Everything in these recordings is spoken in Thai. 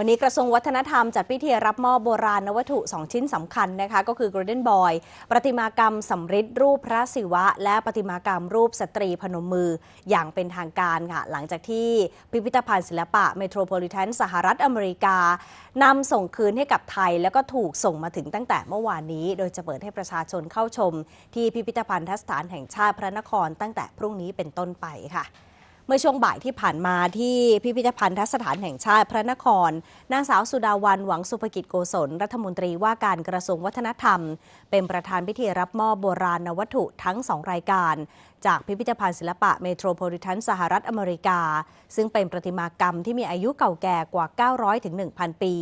วันนี้กระทรวงวัฒนธรรมจัดพิธีรับมอบโบราณวัตถุ 2 ชิ้นสำคัญนะคะ ก็คือ Golden Boy ประติมากรรมสำริดรูปพระศิวะ และประติมากรรมรูปสตรีพนมมืออย่างเป็นทางการค่ะหลังจากที่พิพิธภัณฑ์ศิลปะเมโทรโพลิแทนสหรัฐอเมริกานำส่งคืนให้กับไทยแล้วก็ถูกส่งมาถึงตั้งแต่เมื่อวานนี้ โดยจะเปิดให้ประชาชนเข้าชม ที่พิพิธภัณฑสถานแห่งชาติพระนครตั้งแต่พรุ่งนี้เป็นต้นไปค่ะเมื่อช่วงบ่ายที่ผ่านมาที่พิพิธภัณฑสถานแห่งชาติ พระนครนางสาวสุดาวันหวังสุภกิจโกศลรัฐมนตรีว่าการกระทรวงวัฒนธรรม เป็นประธานพิธีรับมอบโบราณวัตถุทั้งสองรายการจากพิพิธภัณฑ์ศิลปะเมโทรโพลิแทนสหรัฐอเมริกา ซึ่งเป็นประติมากรรมที่มีอายุเก่าแก่กว่า 900ถึง1,000 ปี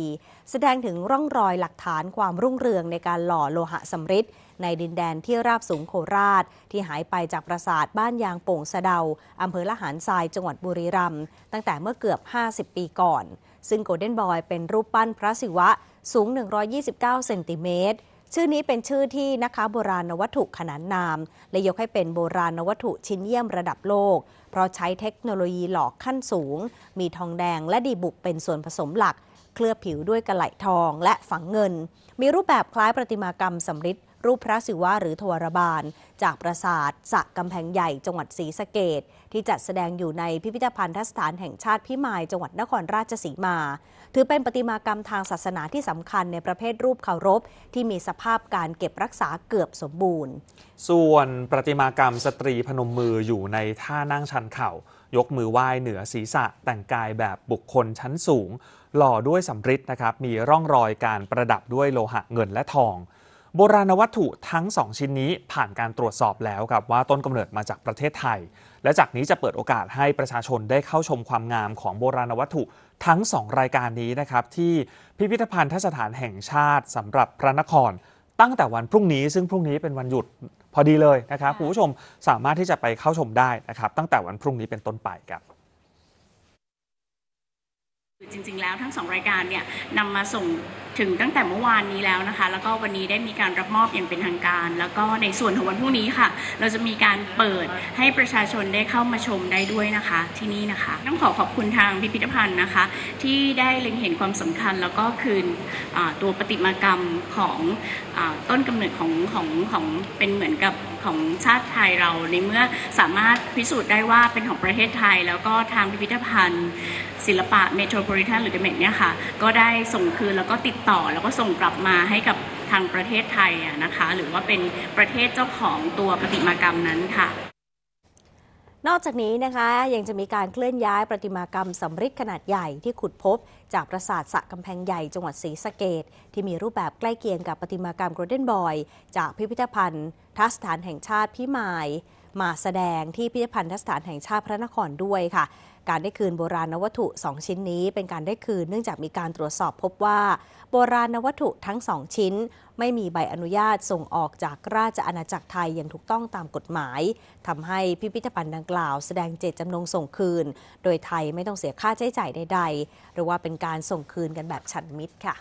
แสดงถึงร่องรอยหลักฐานความรุ่งเรืองในการหล่อโลหะสำริดในดินแดนที่ราบสูงโคราช ที่หายไปจากปราสาทบ้านยางโป่งสะเดา อำเภอละหารทรายจังหวัดบุรีรัมย์ตั้งแต่เมื่อเกือบ 50 ปีก่อนซึ่งโกลเด้นบอย เป็นรูปปั้นพระศิวะสูง 129 เซนติเมตรชื่อนี้เป็นชื่อที่นะคะโบราณวัตถุขนานนาม และยกให้เป็นโบราณวัตถุชิ้นเยี่ยมระดับโลก เพราะใช้เทคโนโลยีหลอกขั้นสูง มีทองแดงและดีบุกเป็นส่วนผสมหลัก เคลือบผิวด้วยกระไหลทองและฝังเงิน มีรูปแบบคล้ายประติมากรรมสำริดรูปพระศิวะหรือทวารบาล จากปราสาทสะกำแพงใหญ่จังหวัดศรีสะเกดที่จัดแสดงอยู่ในพิพิธภัณฑสถานแห่งชาติพิมายจังหวัดนครราชสีมา ถือเป็นประติมากรรมทางศาสนาที่สำคัญในประเภทรูปเคารพ ที่มีสภาพการเก็บรักษาเกือบสมบูรณ์ ส่วนประติมากรรมสตรีพนมมืออยู่ในท่านั่งชันเข่า ยกมือไหว้เหนือศีรษะแต่งกายแบบบุคคลชั้นสูง หล่อด้วยสำริดนะครับมีร่องรอยการประดับด้วยโลหะเงินและทองโบราณวัตถุทั้ง 2 ชิ้นนี้ผ่านการตรวจสอบแล้วครับว่าต้นกำเนิดมาจากประเทศไทย และจากนี้จะเปิดโอกาสให้ประชาชนได้เข้าชมความงามของโบราณวัตถุ ทั้ง 2 รายการนี้นะครับ ที่พิพิธภัณฑสถานแห่งชาติสำหรับพระนครตั้งแต่วันพรุ่งนี้ซึ่งพรุ่งนี้เป็นวันหยุดพอดีเลยนะครับคุณผู้ชมสามารถที่จะไปเข้าชมได้นะครับ ตั้งแต่วันพรุ่งนี้เป็นต้นไปครับจริง ๆแล้วทั้งสองรายการเนี่ยนำมาส่งถึงตั้งแต่เมื่อวานนี้แล้วนะคะแล้วก็วันนี้ได้มีการรับมอบอย่างเป็นทางการ แล้วก็ในส่วนของวันพรุ่งนี้ค่ะเราจะมีการเปิดให้ประชาชนได้เข้ามาชมได้ด้วยนะคะที่นี่นะคะต้องขอขอบคุณทางพิพิธภัณฑ์นะคะ ที่ได้เล็งเห็นความสำคัญแล้วก็คืนตัวปฏิมากรรมของอต้นกำเนิดของของของเป็นเหมือนกับของชาติไทยเราในเมื่อสามารถพิสูจน์ได้ว่าเป็นของประเทศไทย แล้วก็ทางพิพิธภัณฑ์ ศิลปะเมโทรโพลิแทนหรือเดเมกเนี่ยค่ะก็ได้ส่งคืนแล้วก็ติดต่อแล้วก็ส่งกลับมาให้กับทางประเทศไทยนะคะ หรือว่าเป็นประเทศเจ้าของตัวปฏิมากรรมนั้นค่ะ นอกจากนี้นะคะยังจะมีการเคลื่อนย้ายประติมากรรมสำริดขนาดใหญ่ที่ขุดพบจากปราสาทสะกำแพงใหญ่จังหวัดศรีสะเกดที่มีรูปแบบใกล้เคียงกับประติมากรรมโกลเด้นบอย จากพิพิธภัณฑ์ ทัสถานแห่งชาติพิมายมาแสดงที่พิพิธภัณฑสถานแห่งชาติพระนครด้วยค่ะ การได้คืนโบราณวัตถุ 2 ชิ้นนี้เป็นการได้คืนเนื่องจากมีการตรวจสอบพบว่า โบราณวัตถุทั้ง 2 ชิ้น ไม่มีใบอนุญาตส่งออกจากราชอาณาจักรไทยอย่างถูกต้องตามกฎหมาย ทำให้พิพิธภัณฑ์ดังกล่าวแสดงเจตจำนงส่งคืน โดยไทยไม่ต้องเสียค่าใช้จ่ายใดๆหรือว่าเป็นการส่งคืนกันแบบฉันมิตรค่ะ